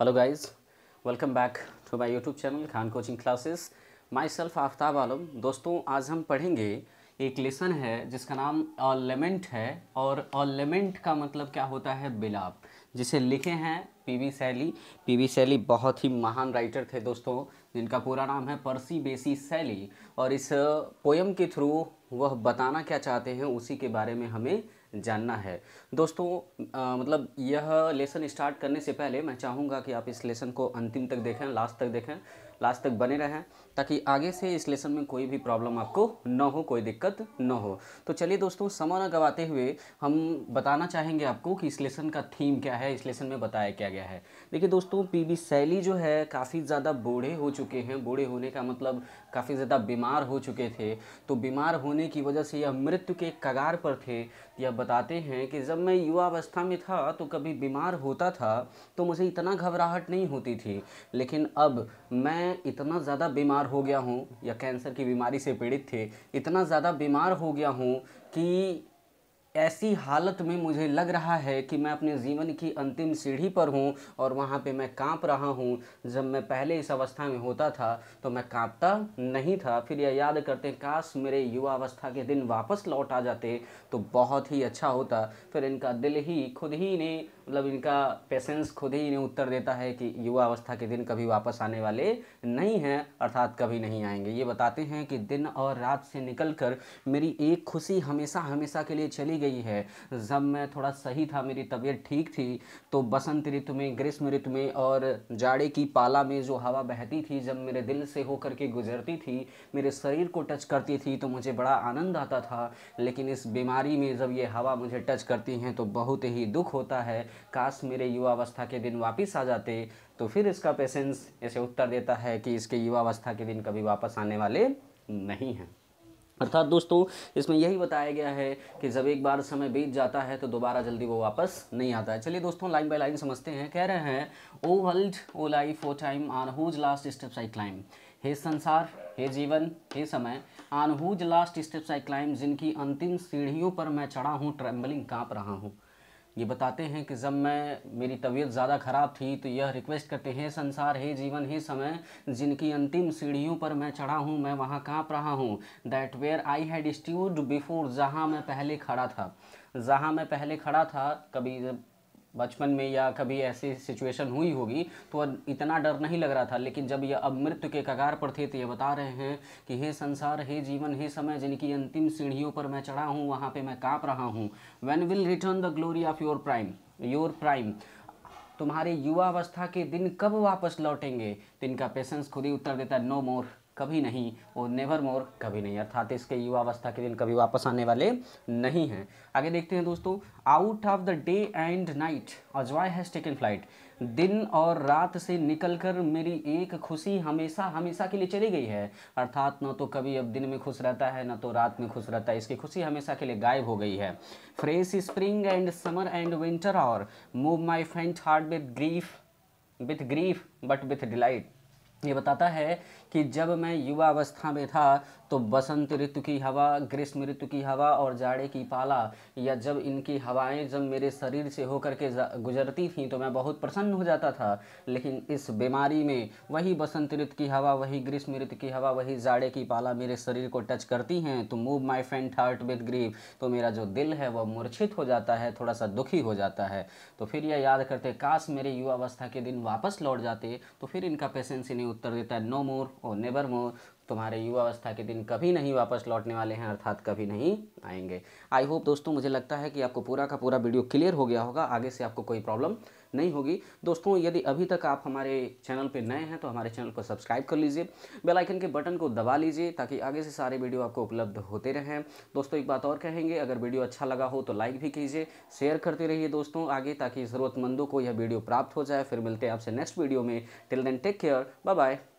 hello guys welcome back to my YouTube channel Khan coaching classes myself Aftab Alam दोस्तों आज हम पढ़ेंगे एक लेसन है जिसका नाम ऑलेमेंट है और ऑलेमेंट का मतलब क्या होता है बिलाप जिसे लिखे हैं पीवी सैली पीवी सैली बहुत ही महान राइटर थे दोस्तों जिनका पूरा नाम है परसी बेसी सैली और इस पोएम के थ्रू वह बताना क्या चाहते हैं उसी के बारे में हमें जानना है दोस्तों आ, मतलब यह लेसन स्टार्ट करने से पहले मैं चाहूँगा कि आप इस लेसन को अंतिम तक देखें लास्ट तक देखें लास्ट तक बने रहें ताकि आगे से इस लेसन में कोई भी प्रॉब्लम आपको न हो कोई दिक्कत न हो तो चलिए दोस्तों समय न गवाते हुए हम बताना चाहेंगे आपको कि इस लेसन का थीम क्या है इस लेसन में बताया क्या गया गया है देखिए दोस्तों पी बी सैली जो है काफ़ी ज़्यादा बूढ़े हो चुके हैं बूढ़े होने का मतलब काफ़ी ज़्यादा बीमार हो चुके थे तो बीमार होने की वजह से यह मृत्यु के कगार पर थे यह बताते हैं कि जब मैं युवावस्था में था तो कभी बीमार होता था तो मुझे इतना घबराहट नहीं होती थी लेकिन अब मैं इतना ज़्यादा बीमार हो गया हूँ या कैंसर की बीमारी से पीड़ित थे इतना ज़्यादा बीमार हो गया हूँ कि ऐसी हालत में मुझे लग रहा है कि मैं अपने जीवन की अंतिम सीढ़ी पर हूँ और वहाँ पे मैं कांप रहा हूँ जब मैं पहले इस अवस्था में होता था तो मैं कांपता नहीं था फिर यह याद करते काश मेरे युवा अवस्था के दिन वापस लौट आ जाते तो बहुत ही अच्छा होता फिर इनका दिल ही खुद ही ने मतलब इनका पेशेंस खुद ही इन्हें उत्तर देता है कि युवा अवस्था के दिन कभी वापस आने वाले नहीं हैं अर्थात कभी नहीं आएंगे ये बताते हैं कि दिन और रात से निकल कर मेरी एक खुशी हमेशा हमेशा के लिए चली गई है जब मैं थोड़ा सही था मेरी तबीयत ठीक थी तो बसंत ऋतु में ग्रीष्म ऋतु में और जाड़े की पाला में जो हवा बहती थी जब मेरे दिल से होकर के गुजरती थी मेरे शरीर को टच करती थी तो मुझे बड़ा आनंद आता था लेकिन इस बीमारी में जब ये हवा मुझे टच करती हैं तो बहुत ही दुख होता है काश मेरे युवावस्था के दिन वापस आ जाते तो फिर इसका पेशेंस ऐसे उत्तर देता है कि इसके युवावस्था के दिन कभी वापस आने वाले नहीं हैं अर्थात दोस्तों इसमें यही बताया गया है कि जब एक बार समय बीत जाता है तो दोबारा जल्दी वो वापस नहीं आता है चलिए दोस्तों लाइन बाय लाइन समझते हैं कह रहे हैं O world O life O time on whose last steps I climb हे संसार हे जीवन हे समय on whose last steps I climb जिनकी अंतिम सीढ़ियों पर मैं चढ़ा हूँ ट्रेम्बलिंग काँप रहा हूँ ये बताते हैं कि जब मैं मेरी तबीयत ज़्यादा ख़राब थी तो यह रिक्वेस्ट करते हैं संसार हे जीवन हे समय जिनकी अंतिम सीढ़ियों पर मैं चढ़ा हूँ मैं वहाँ काँप रहा हूँ that where I had stood before जहाँ मैं पहले खड़ा था जहाँ मैं पहले खड़ा था कभी जब बचपन में या कभी ऐसी सिचुएशन हुई होगी तो इतना डर नहीं लग रहा था लेकिन जब ये अब मृत्यु के कगार पर थे तो ये बता रहे हैं कि हे संसार हे जीवन हे समय जिनकी अंतिम सीढ़ियों पर मैं चढ़ा हूँ वहाँ पर मैं काँप रहा हूँ when will return the glory of your prime your prime तुम्हारे युवावस्था के दिन कब वापस लौटेंगे तो इनका पेशेंस खुद ही उत्तर देता है नो मोर कभी नहीं और नेवर मोर कभी नहीं अर्थात इसके युवावस्था के दिन कभी वापस आने वाले नहीं हैं आगे देखते हैं दोस्तों out of the day and night a joy has taken flight दिन और रात से निकलकर मेरी एक खुशी हमेशा हमेशा के लिए चली गई है अर्थात ना तो कभी अब दिन में खुश रहता है ना तो रात में खुश रहता है इसकी खुशी हमेशा के लिए गायब हो गई है fresh spring and summer and winter और move my friend heart with grief with grief but with delight ये बताता है कि जब मैं युवा अवस्था में था तो बसंत ऋतु की हवा ग्रीष्म ऋतु की हवा और जाड़े की पाला या जब इनकी हवाएं जब मेरे शरीर से होकर के गुजरती थीं तो मैं बहुत प्रसन्न हो जाता था लेकिन इस बीमारी में वही बसंत ऋतु की हवा वही ग्रीष्म ऋतु की हवा वही जाड़े की पाला मेरे शरीर को टच करती हैं तो move my friend heart with grief तो मेरा जो दिल है वह मूर्छित हो जाता है थोड़ा सा दुखी हो जाता है तो फिर यह याद करते काश मेरे युवावस्था के दिन वापस लौट जाते तो फिर इनका पेशेंस इन्हें उत्तर देता है नो मोर और नेवर मोर तुम्हारे युवा अवस्था के दिन कभी नहीं वापस लौटने वाले हैं अर्थात कभी नहीं आएंगे आई होप दोस्तों मुझे लगता है कि आपको पूरा का पूरा वीडियो क्लियर हो गया होगा आगे से आपको कोई प्रॉब्लम नहीं होगी दोस्तों यदि अभी तक आप हमारे चैनल पर नए हैं तो हमारे चैनल को सब्सक्राइब कर लीजिए बेलाइकन के बटन को दबा लीजिए ताकि आगे से सारे वीडियो आपको उपलब्ध होते रहें दोस्तों एक बात और कहेंगे अगर वीडियो अच्छा लगा हो तो लाइक भी कीजिए शेयर करते रहिए दोस्तों आगे ताकि ज़रूरतमंदों को यह वीडियो प्राप्त हो जाए फिर मिलते हैं आपसे नेक्स्ट वीडियो में till then take care bye bye